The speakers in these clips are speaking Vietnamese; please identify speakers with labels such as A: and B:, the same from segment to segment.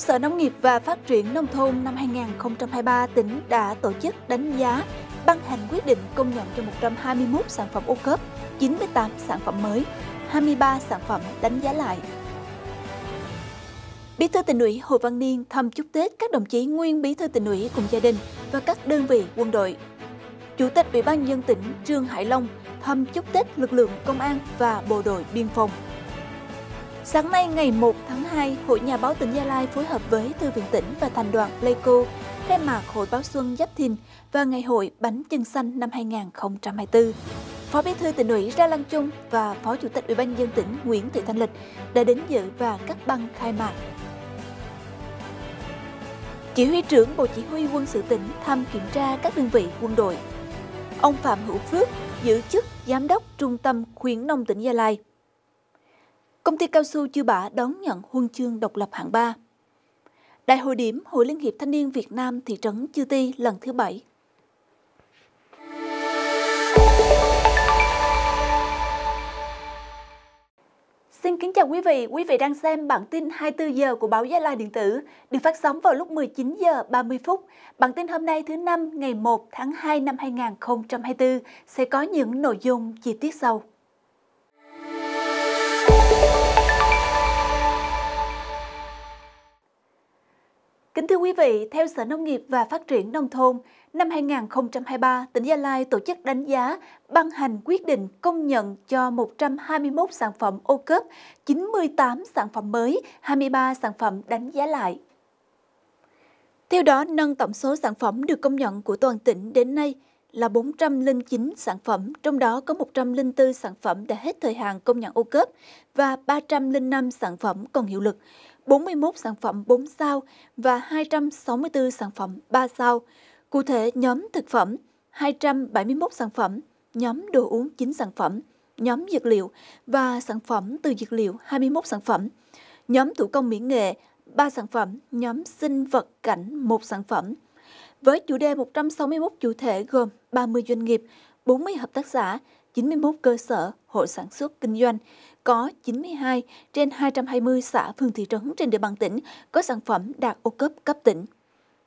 A: Theo Sở Nông nghiệp và Phát triển Nông thôn năm 2023, tỉnh đã tổ chức đánh giá, ban hành quyết định công nhận cho 121 sản phẩm ô cớp, 98 sản phẩm mới, 23 sản phẩm đánh giá lại. Bí thư tỉnh ủy Hồ Văn Niên thăm chúc Tết các đồng chí nguyên bí thư tỉnh ủy cùng gia đình và các đơn vị quân đội. Chủ tịch Ủy ban nhân dân tỉnh Trương Hải Long thăm chúc Tết lực lượng công an và bộ đội biên phòng. Sáng nay ngày 1 tháng 2, Hội Nhà báo tỉnh Gia Lai phối hợp với Thư viện tỉnh và thành đoàn Pleico khai mạc Hội báo xuân Giáp Thìn và Ngày hội Bánh Trưng Xanh năm 2024. Phó Bí thư tỉnh ủy Ra Lan Trung và Phó Chủ tịch Ủy ban dân tỉnh Nguyễn Thị Thanh Lịch đã đến dự và cắt băng khai mạc. Chỉ huy trưởng Bộ Chỉ huy quân sự tỉnh thăm kiểm tra các đơn vị quân đội. Ông Phạm Hữu Phước giữ chức Giám đốc Trung tâm Khuyến nông tỉnh Gia Lai Công ty cao su Chư Bả đón nhận huân chương độc lập hạng 3. Đại hội điểm Hội Liên hiệp Thanh niên Việt Nam thị trấn Chư Ti lần thứ 7 Xin kính chào quý vị, quý vị đang xem bản tin 24 giờ của báo Gia Lai điện tử, được phát sóng vào lúc 19 giờ 30 phút. Bản tin hôm nay thứ năm ngày 1 tháng 2 năm 2024 sẽ có những nội dung chi tiết sau. Kính thưa quý vị, theo Sở Nông nghiệp và Phát triển Nông thôn, năm 2023, tỉnh Gia Lai tổ chức đánh giá, ban hành quyết định công nhận cho 121 sản phẩm ô cớp, 98 sản phẩm mới, 23 sản phẩm đánh giá lại. Theo đó, nâng tổng số sản phẩm được công nhận của toàn tỉnh đến nay là 409 sản phẩm, trong đó có 104 sản phẩm đã hết thời hạn công nhận ô cớp và 305 sản phẩm còn hiệu lực. 41 sản phẩm 4 sao và 264 sản phẩm 3 sao. Cụ thể, nhóm thực phẩm 271 sản phẩm, nhóm đồ uống 9 sản phẩm, nhóm dược liệu và sản phẩm từ dược liệu 21 sản phẩm, nhóm thủ công mỹ nghệ 3 sản phẩm, nhóm sinh vật cảnh 1 sản phẩm. Với chủ đề 161 chủ thể gồm 30 doanh nghiệp, 40 hợp tác xã, 91 cơ sở, hộ sản xuất, kinh doanh, có 92 trên 220 xã phường thị trấn trên địa bàn tỉnh có sản phẩm đạt ô cấp cấp tỉnh.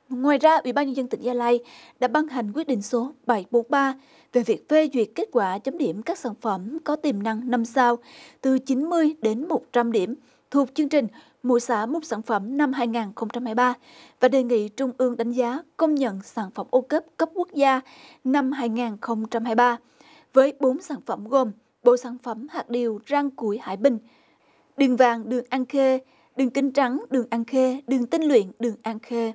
A: Ngoài ra, Ủy ban nhân dân tỉnh Gia Lai đã ban hành quyết định số 743 về việc phê duyệt kết quả chấm điểm các sản phẩm có tiềm năng 5 sao từ 90 đến 100 điểm thuộc chương trình Mỗi xã một sản phẩm năm 2023 và đề nghị Trung ương đánh giá công nhận sản phẩm ô cấp cấp quốc gia năm 2023 với 4 sản phẩm gồm bộ sản phẩm hạt điều rang củi Hải Bình, đường vàng đường An Khê, đường Kinh Trắng đường An Khê, đường Tinh Luyện đường An Khê.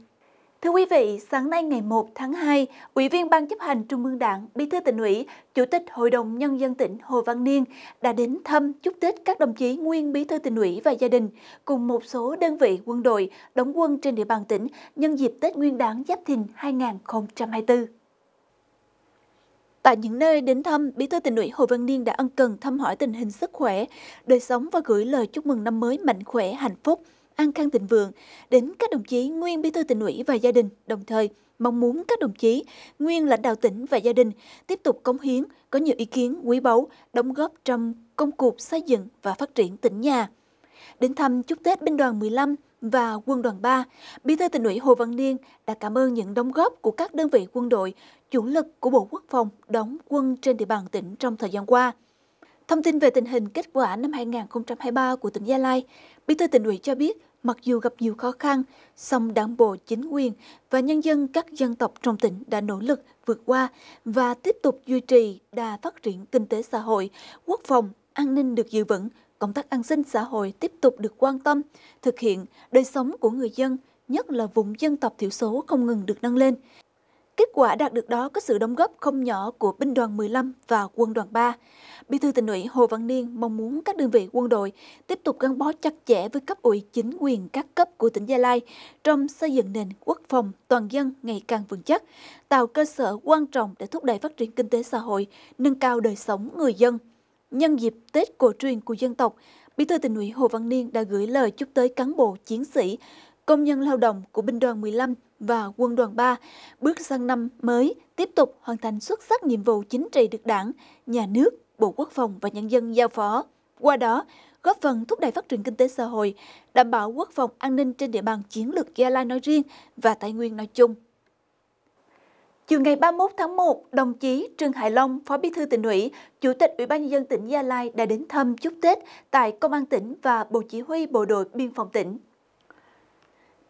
A: Thưa quý vị, sáng nay ngày 1 tháng 2, Ủy viên Ban chấp hành Trung ương Đảng, Bí thư tỉnh ủy, Chủ tịch Hội đồng Nhân dân tỉnh Hồ Văn Niên đã đến thăm chúc Tết các đồng chí nguyên Bí thư tỉnh ủy và gia đình cùng một số đơn vị quân đội đóng quân trên địa bàn tỉnh nhân dịp Tết Nguyên đán Giáp Thìn 2024. Tại những nơi đến thăm, Bí thư tỉnh ủy Hồ Văn Niên đã ân cần thăm hỏi tình hình sức khỏe, đời sống và gửi lời chúc mừng năm mới mạnh khỏe, hạnh phúc, an khang thịnh vượng đến các đồng chí nguyên Bí thư tỉnh ủy và gia đình, đồng thời mong muốn các đồng chí nguyên lãnh đạo tỉnh và gia đình tiếp tục cống hiến, có nhiều ý kiến quý báu, đóng góp trong công cuộc xây dựng và phát triển tỉnh nhà. Đến thăm chúc Tết binh đoàn 15 và Quân đoàn 3, Bí thư tỉnh ủy Hồ Văn Niên đã cảm ơn những đóng góp của các đơn vị quân đội, chủ lực của Bộ Quốc phòng đóng quân trên địa bàn tỉnh trong thời gian qua. Thông tin về tình hình kết quả năm 2023 của tỉnh Gia Lai, Bí thư tỉnh ủy cho biết mặc dù gặp nhiều khó khăn, song đảng bộ, chính quyền và nhân dân các dân tộc trong tỉnh đã nỗ lực vượt qua và tiếp tục duy trì đà phát triển kinh tế xã hội, quốc phòng, an ninh được giữ vững, công tác an sinh xã hội tiếp tục được quan tâm, thực hiện, đời sống của người dân, nhất là vùng dân tộc thiểu số không ngừng được nâng lên. Kết quả đạt được đó có sự đóng góp không nhỏ của binh đoàn 15 và quân đoàn 3. Bí thư tỉnh ủy Hồ Văn Niên mong muốn các đơn vị quân đội tiếp tục gắn bó chặt chẽ với cấp ủy chính quyền các cấp của tỉnh Gia Lai trong xây dựng nền quốc phòng toàn dân ngày càng vững chắc, tạo cơ sở quan trọng để thúc đẩy phát triển kinh tế xã hội, nâng cao đời sống người dân. Nhân dịp Tết cổ truyền của dân tộc, Bí thư tỉnh ủy Hồ Văn Niên đã gửi lời chúc tới cán bộ, chiến sĩ, công nhân lao động của binh đoàn 15 và quân đoàn 3 bước sang năm mới tiếp tục hoàn thành xuất sắc nhiệm vụ chính trị được Đảng, Nhà nước, Bộ Quốc phòng và nhân dân giao phó. Qua đó, góp phần thúc đẩy phát triển kinh tế xã hội, đảm bảo quốc phòng an ninh trên địa bàn chiến lược Gia Lai nói riêng và Tây Nguyên nói chung. Chiều ngày 31 tháng 1, đồng chí Trương Hải Long, Phó Bí thư tỉnh ủy, Chủ tịch Ủy ban nhân dân tỉnh Gia Lai đã đến thăm chúc Tết tại Công an tỉnh và Bộ Chỉ huy Bộ đội Biên phòng tỉnh.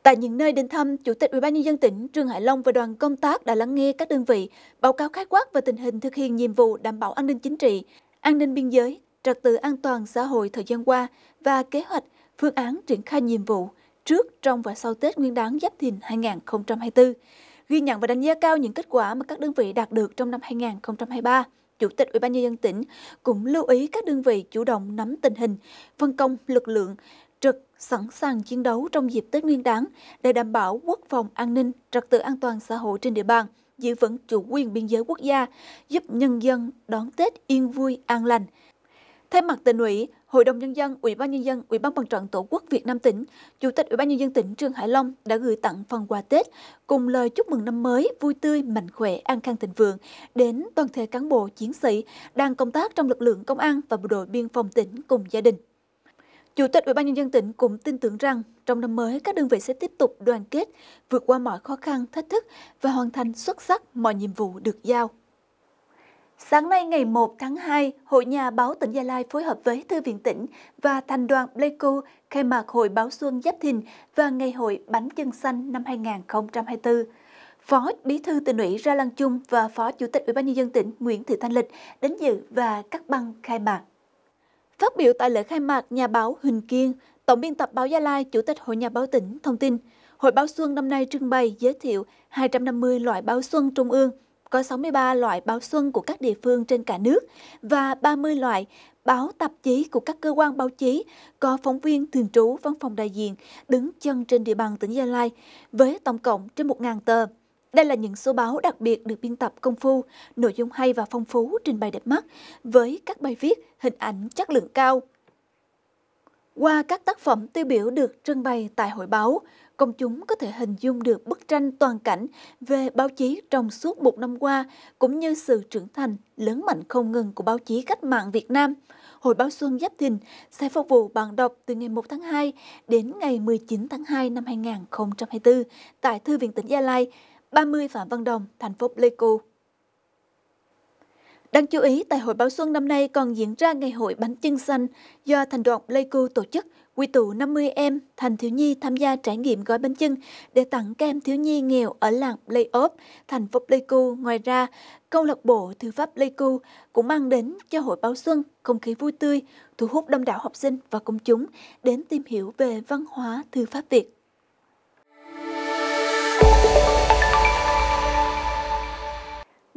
A: Tại những nơi đến thăm, Chủ tịch Ủy ban nhân dân tỉnh Trương Hải Long và đoàn công tác đã lắng nghe các đơn vị báo cáo khái quát về tình hình thực hiện nhiệm vụ đảm bảo an ninh chính trị, an ninh biên giới, trật tự an toàn xã hội thời gian qua và kế hoạch, phương án triển khai nhiệm vụ trước, trong và sau Tết Nguyên đán Giáp Thìn 2024 ghi nhận và đánh giá cao những kết quả mà các đơn vị đạt được trong năm 2023. Chủ tịch Ủy ban nhân dân tỉnh cũng lưu ý các đơn vị chủ động nắm tình hình, phân công lực lượng trực sẵn sàng chiến đấu trong dịp Tết Nguyên đán để đảm bảo quốc phòng an ninh, trật tự an toàn xã hội trên địa bàn, giữ vững chủ quyền biên giới quốc gia, giúp nhân dân đón Tết yên vui, an lành. Thay mặt tỉnh ủy, Hội đồng nhân dân, Ủy ban nhân dân, Ủy ban Mặt trận Tổ quốc Việt Nam tỉnh, Chủ tịch Ủy ban nhân dân tỉnh Trương Hải Long đã gửi tặng phần quà Tết cùng lời chúc mừng năm mới vui tươi, mạnh khỏe, an khang thịnh vượng đến toàn thể cán bộ chiến sĩ đang công tác trong lực lượng công an và bộ đội biên phòng tỉnh cùng gia đình. Chủ tịch Ủy ban nhân dân tỉnh cũng tin tưởng rằng trong năm mới các đơn vị sẽ tiếp tục đoàn kết, vượt qua mọi khó khăn, thách thức và hoàn thành xuất sắc mọi nhiệm vụ được giao. Sáng nay ngày 1 tháng 2, Hội Nhà báo tỉnh Gia Lai phối hợp với Thư viện tỉnh và thành đoàn Pleiku khai mạc Hội báo Xuân Giáp Thìn và Ngày hội Bánh Dân Xanh năm 2024. Phó Bí thư tỉnh ủy Ra Lăng Chung và Phó Chủ tịch Ủy ban nhân dân tỉnh Nguyễn Thị Thanh Lịch đến dự và cắt băng khai mạc. Phát biểu tại lễ khai mạc, nhà báo Huỳnh Kiên, Tổng biên tập báo Gia Lai, Chủ tịch Hội Nhà báo tỉnh thông tin, Hội báo Xuân năm nay trưng bày giới thiệu 250 loại báo xuân trung ương – có 63 loại báo xuân của các địa phương trên cả nước và 30 loại báo tạp chí của các cơ quan báo chí có phóng viên thường trú văn phòng đại diện đứng chân trên địa bàn tỉnh Gia Lai với tổng cộng trên 1.000 tờ. Đây là những số báo đặc biệt được biên tập công phu, nội dung hay và phong phú trình bày đẹp mắt với các bài viết, hình ảnh chất lượng cao. Qua các tác phẩm tiêu biểu được trưng bày tại hội báo, công chúng có thể hình dung được bức tranh toàn cảnh về báo chí trong suốt một năm qua, cũng như sự trưởng thành lớn mạnh không ngừng của báo chí cách mạng Việt Nam. Hội báo Xuân Giáp Thìn sẽ phục vụ bạn đọc từ ngày 1 tháng 2 đến ngày 19 tháng 2 năm 2024 tại Thư viện tỉnh Gia Lai, 30 Phạm Văn Đồng, thành phố Pleiku, Đáng chú ý, tại hội báo xuân năm nay còn diễn ra ngày hội bánh chưng xanh do thành đoàn Pleiku tổ chức quy tụ 50 em thành thiếu nhi tham gia trải nghiệm gói bánh chưng để tặng các em thiếu nhi nghèo ở làng Playop, thành phố Pleiku. Ngoài ra, câu lạc bộ thư pháp Pleiku cũng mang đến cho hội báo xuân không khí vui tươi, thu hút đông đảo học sinh và công chúng đến tìm hiểu về văn hóa thư pháp Việt.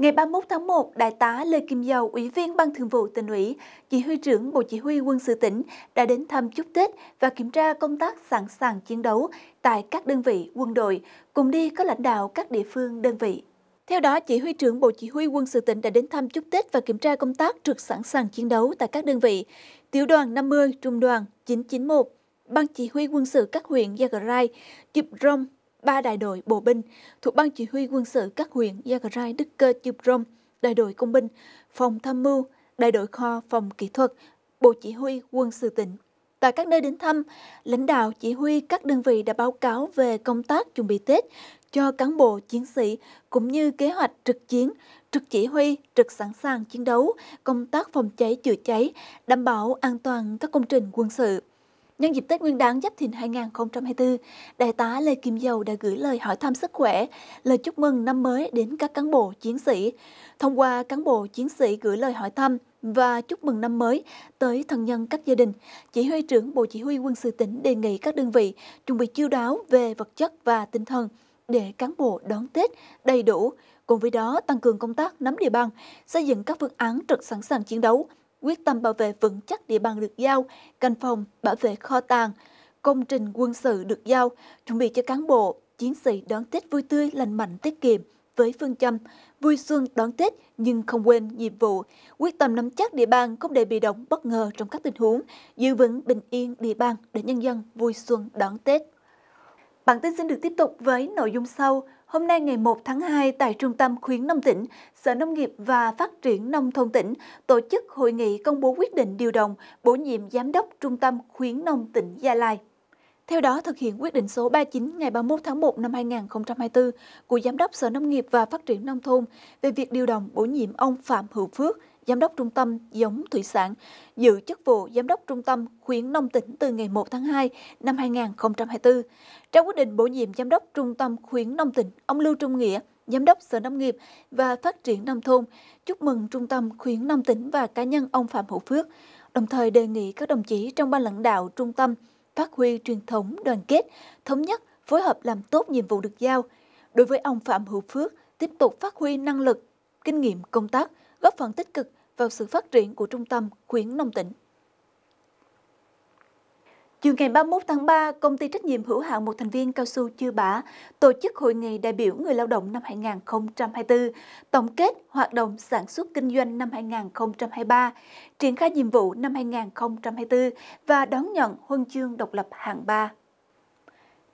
A: Ngày 31 tháng 1, Đại tá Lê Kim Dầu, Ủy viên Ban Thường vụ tỉnh ủy, Chỉ huy trưởng Bộ Chỉ huy quân sự tỉnh đã đến thăm chúc Tết và kiểm tra công tác sẵn sàng chiến đấu tại các đơn vị quân đội, cùng đi có lãnh đạo các địa phương đơn vị. Theo đó, Chỉ huy trưởng Bộ Chỉ huy quân sự tỉnh đã đến thăm chúc Tết và kiểm tra công tác trực sẵn sàng chiến đấu tại các đơn vị, tiểu đoàn 50, trung đoàn 991, Ban Chỉ huy quân sự các huyện Gia Rai, Chụp Rông, ba đại đội bộ binh thuộc Ban Chỉ huy quân sự các huyện Gia Rai, Đức Cơ, Chư Rôm, đại đội công binh, phòng tham mưu, đại đội kho phòng kỹ thuật, Bộ Chỉ huy quân sự tỉnh. Tại các nơi đến thăm, lãnh đạo chỉ huy các đơn vị đã báo cáo về công tác chuẩn bị Tết cho cán bộ chiến sĩ cũng như kế hoạch trực chiến, trực chỉ huy, trực sẵn sàng chiến đấu, công tác phòng cháy chữa cháy, đảm bảo an toàn các công trình quân sự. Nhân dịp Tết Nguyên đán Giáp Thìn 2024, Đại tá Lê Kim Dầu đã gửi lời hỏi thăm sức khỏe, lời chúc mừng năm mới đến các cán bộ chiến sĩ. Thông qua cán bộ chiến sĩ gửi lời hỏi thăm và chúc mừng năm mới tới thân nhân các gia đình, Chỉ huy trưởng Bộ Chỉ huy quân sự tỉnh đề nghị các đơn vị chuẩn bị chiêu đáo về vật chất và tinh thần để cán bộ đón Tết đầy đủ, cùng với đó tăng cường công tác nắm địa bàn, xây dựng các phương án trực sẵn sàng chiến đấu – quyết tâm bảo vệ vững chắc địa bàn được giao, canh phòng, bảo vệ kho tàng, công trình quân sự được giao, chuẩn bị cho cán bộ, chiến sĩ đón Tết vui tươi, lành mạnh, tiết kiệm, với phương châm vui xuân đón Tết nhưng không quên nhiệm vụ, quyết tâm nắm chắc địa bàn không để bị động bất ngờ trong các tình huống, giữ vững bình yên địa bàn để nhân dân vui xuân đón Tết. Bản tin xin được tiếp tục với nội dung sau. Hôm nay ngày 1 tháng 2 tại Trung tâm Khuyến Nông tỉnh, Sở Nông nghiệp và Phát triển Nông thôn tỉnh tổ chức hội nghị công bố quyết định điều động bổ nhiệm Giám đốc Trung tâm Khuyến Nông tỉnh Gia Lai. Theo đó, thực hiện quyết định số 39 ngày 31 tháng 1 năm 2024 của Giám đốc Sở Nông nghiệp và Phát triển Nông thôn về việc điều động bổ nhiệm ông Phạm Hữu Phước, Giám đốc Trung tâm Giống Thủy sản, giữ chức vụ Giám đốc Trung tâm khuyến nông tỉnh từ ngày 1 tháng 2 năm 2024. Trong quyết định bổ nhiệm Giám đốc Trung tâm khuyến nông tỉnh, ông Lưu Trung Nghĩa, Giám đốc Sở Nông nghiệp và Phát triển Nông thôn, chúc mừng Trung tâm khuyến nông tỉnh và cá nhân ông Phạm Hữu Phước, đồng thời đề nghị các đồng chí trong ban lãnh đạo trung tâm phát huy truyền thống đoàn kết, thống nhất, phối hợp làm tốt nhiệm vụ được giao. Đối với ông Phạm Hữu Phước, tiếp tục phát huy năng lực, kinh nghiệm công tác, góp phần tích cực vào sự phát triển của Trung tâm khuyến nông tỉnh. Chiều ngày 31 tháng 3, công ty trách nhiệm hữu hạn một thành viên cao su chưa Bả tổ chức hội nghị đại biểu người lao động năm 2024, tổng kết hoạt động sản xuất kinh doanh năm 2023, triển khai nhiệm vụ năm 2024 và đón nhận huân chương độc lập hạng 3.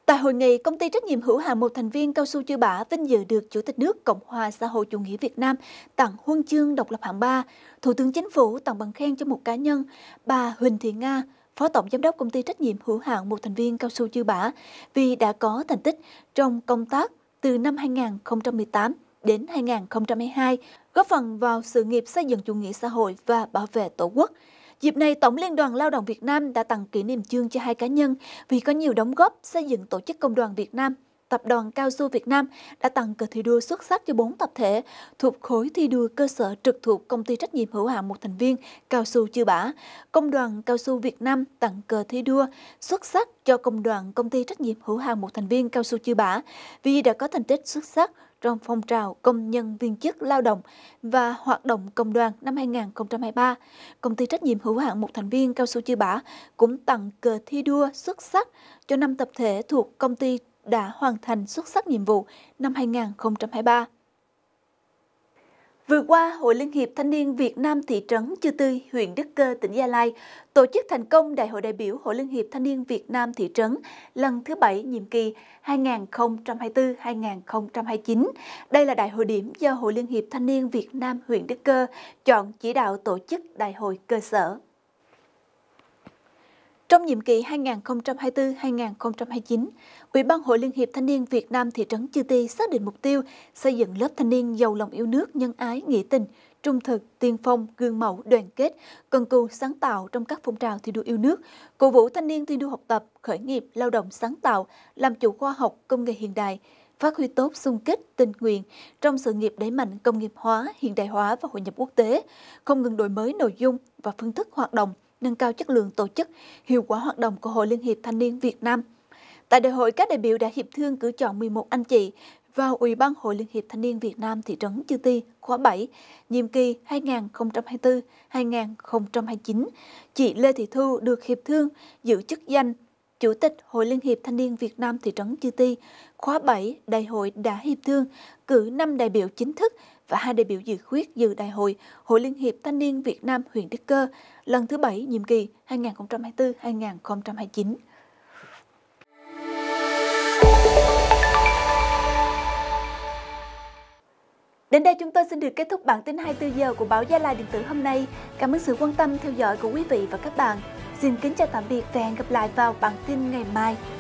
A: Tại hội nghị, công ty trách nhiệm hữu hạn một thành viên cao su chư bả vinh dự được Chủ tịch nước Cộng hòa xã hội chủ nghĩa Việt Nam tặng huân chương độc lập hạng 3. Thủ tướng Chính phủ tặng bằng khen cho một cá nhân, bà Huỳnh Thị Nga, Phó Tổng Giám đốc Công ty Trách nhiệm hữu hạn một thành viên cao su chư bả vì đã có thành tích trong công tác từ năm 2018 đến 2022, góp phần vào sự nghiệp xây dựng chủ nghĩa xã hội và bảo vệ Tổ quốc – Dịp này, Tổng Liên đoàn Lao động Việt Nam đã tặng kỷ niệm chương cho hai cá nhân vì có nhiều đóng góp xây dựng Tổ chức Công đoàn Việt Nam. Tập đoàn Cao su Việt Nam đã tặng cờ thi đua xuất sắc cho 4 tập thể thuộc khối thi đua cơ sở trực thuộc công ty trách nhiệm hữu hạn một thành viên Cao su Chư Bả. Công đoàn Cao su Việt Nam tặng cờ thi đua xuất sắc cho công đoàn công ty trách nhiệm hữu hạn một thành viên Cao su Chư Bả vì đã có thành tích xuất sắc trong phong trào công nhân viên chức lao động và hoạt động công đoàn năm 2023, công ty trách nhiệm hữu hạn một thành viên cao su chư bả cũng tặng cờ thi đua xuất sắc cho năm tập thể thuộc công ty đã hoàn thành xuất sắc nhiệm vụ năm 2023. Vừa qua, Hội Liên hiệp Thanh niên Việt Nam thị trấn Chư Tư, huyện Đức Cơ, tỉnh Gia Lai tổ chức thành công Đại hội đại biểu Hội Liên hiệp Thanh niên Việt Nam thị trấn lần thứ 7 nhiệm kỳ 2024-2029. Đây là đại hội điểm do Hội Liên hiệp Thanh niên Việt Nam huyện Đức Cơ chọn chỉ đạo tổ chức đại hội cơ sở. Trong nhiệm kỳ 2024-2029, Ủy ban Hội Liên hiệp Thanh niên Việt Nam thị trấn Chư Ti xác định mục tiêu xây dựng lớp thanh niên giàu lòng yêu nước, nhân ái, nghĩa tình, trung thực, tiên phong, gương mẫu, đoàn kết, cần cù sáng tạo trong các phong trào thi đua yêu nước, cổ vũ thanh niên thi đua học tập, khởi nghiệp, lao động sáng tạo, làm chủ khoa học, công nghệ hiện đại, phát huy tốt xung kích, tình nguyện trong sự nghiệp đẩy mạnh công nghiệp hóa, hiện đại hóa và hội nhập quốc tế, không ngừng đổi mới nội dung và phương thức hoạt động – nâng cao chất lượng tổ chức, hiệu quả hoạt động của Hội Liên hiệp Thanh niên Việt Nam. Tại đại hội, các đại biểu đã hiệp thương cử chọn 11 anh chị vào Ủy ban Hội Liên hiệp Thanh niên Việt Nam thị trấn Chư Ti khóa 7, nhiệm kỳ 2024-2029. Chị Lê Thị Thu được hiệp thương giữ chức danh Chủ tịch Hội Liên hiệp Thanh niên Việt Nam thị trấn Chư Ti khóa 7 đại hội đã hiệp thương cử 5 đại biểu chính thức và hai đại biểu dự khuyết dự đại hội Hội Liên hiệp Thanh niên Việt Nam huyện Đức Cơ lần thứ 7 nhiệm kỳ 2024-2029. Đến đây chúng tôi xin được kết thúc bản tin 24 giờ của báo Gia Lai điện tử hôm nay. Cảm ơn sự quan tâm theo dõi của quý vị và các bạn. Xin kính chào tạm biệt và hẹn gặp lại vào bản tin ngày mai.